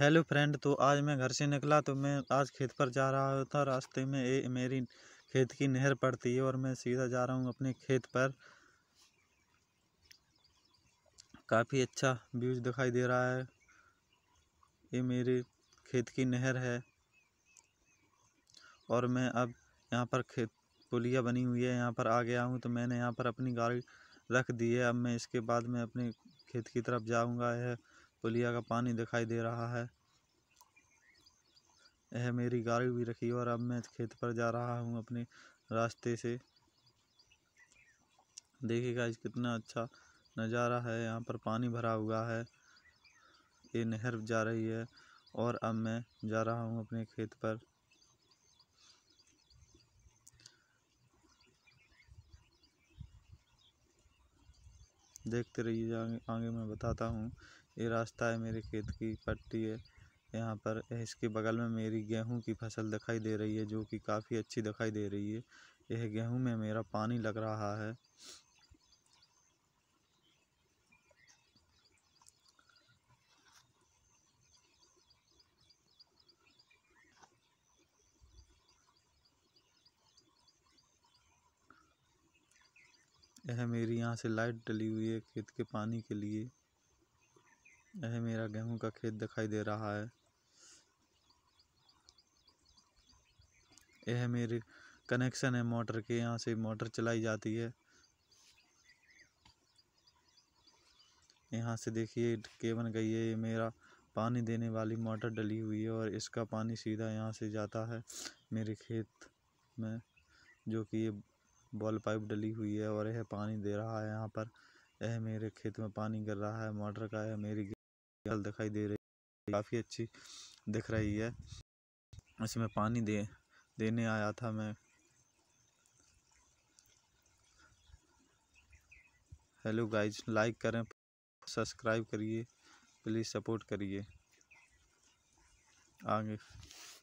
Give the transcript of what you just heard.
hello friend तो आज मैं घर से निकला तो मैं आज खेत पर जा रहा था रास्ते में ए, मेरी खेत की नहर पड़ती है और मैं सीधा जा रहा हूँ अपने खेत पर काफ़ी अच्छा व्यूज दिखाई दे रहा है ये मेरे खेत की नहर है और मैं अब यहाँ पर खेत पुलिया बनी हुई है यहाँ पर आ गया हूँ तो मैंने यहाँ पर अपनी गाड़ी रख दी है अब मैं इसके बाद मैं अपने खेत की तरफ जाऊँगा यह पुलिया का पानी दिखाई दे रहा है यह मेरी गाड़ी भी रखी और अब मैं खेत पर जा रहा हूँ अपने रास्ते से देखिए गाइस कितना अच्छा नज़ारा है यहाँ पर पानी भरा हुआ है ये नहर जा रही है और अब मैं जा रहा हूँ अपने खेत पर देखते रहिए आगे आगे मैं बताता हूँ ये रास्ता है मेरे खेत की पट्टी है यहाँ पर इसके बगल में मेरी गेहूँ की फसल दिखाई दे रही है जो कि काफ़ी अच्छी दिखाई दे रही है यह गेहूँ में मेरा पानी लग रहा है यह मेरी यहाँ से लाइट डली हुई है खेत के पानी के लिए यह मेरा गेहूं का खेत दिखाई दे रहा है यह मेरे कनेक्शन है मोटर के यहाँ से मोटर चलाई जाती है यहाँ से देखिए केवन गई है ये मेरा पानी देने वाली मोटर डली हुई है और इसका पानी सीधा यहाँ से जाता है मेरे खेत में जो कि ये बॉल पाइप डली हुई है और यह पानी दे रहा है यहाँ पर यह मेरे खेत में पानी गिर रहा है मोटर का यह मेरी दिखाई दे रही है काफ़ी अच्छी दिख रही है इसमें पानी दे देने आया था मैं हेलो गाइज लाइक करें सब्सक्राइब करिए प्लीज़ सपोर्ट करिए आगे